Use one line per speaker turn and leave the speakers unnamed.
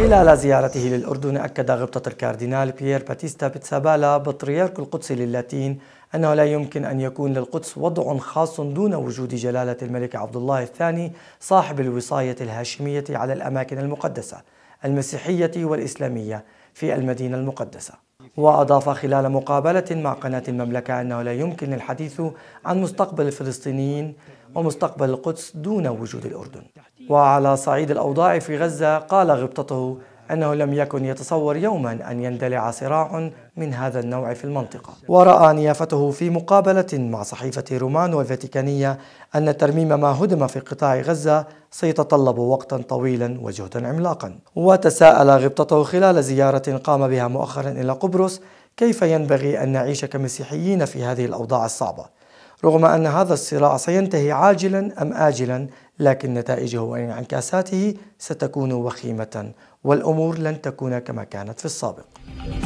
خلال زيارته للأردن أكد غبطة الكاردينال بيير باتيستا بتسابالا بطريرك القدس للاتين أنه لا يمكن أن يكون للقدس وضع خاص دون وجود جلالة الملك عبد الله الثاني صاحب الوصاية الهاشمية على الأماكن المقدسة المسيحية والإسلامية في المدينة المقدسة وأضاف خلال مقابلة مع قناة المملكة أنه لا يمكن الحديث عن مستقبل الفلسطينيين ومستقبل القدس دون وجود الأردن وعلى صعيد الأوضاع في غزة قال غبطته أنه لم يكن يتصور يوما أن يندلع صراع من هذا النوع في المنطقة ورأى نيافته في مقابلة مع صحيفة رومان والفاتيكانية أن ترميم ما هدم في قطاع غزة سيتطلب وقتا طويلا وجهدا عملاقا وتساءل غبطته خلال زيارة قام بها مؤخرا إلى قبرص كيف ينبغي أن نعيش كمسيحيين في هذه الأوضاع الصعبة رغم أن هذا الصراع سينتهي عاجلا أم آجلا لكن نتائجه وانعكاساته ستكون وخيمة والأمور لن تكون كما كانت في السابق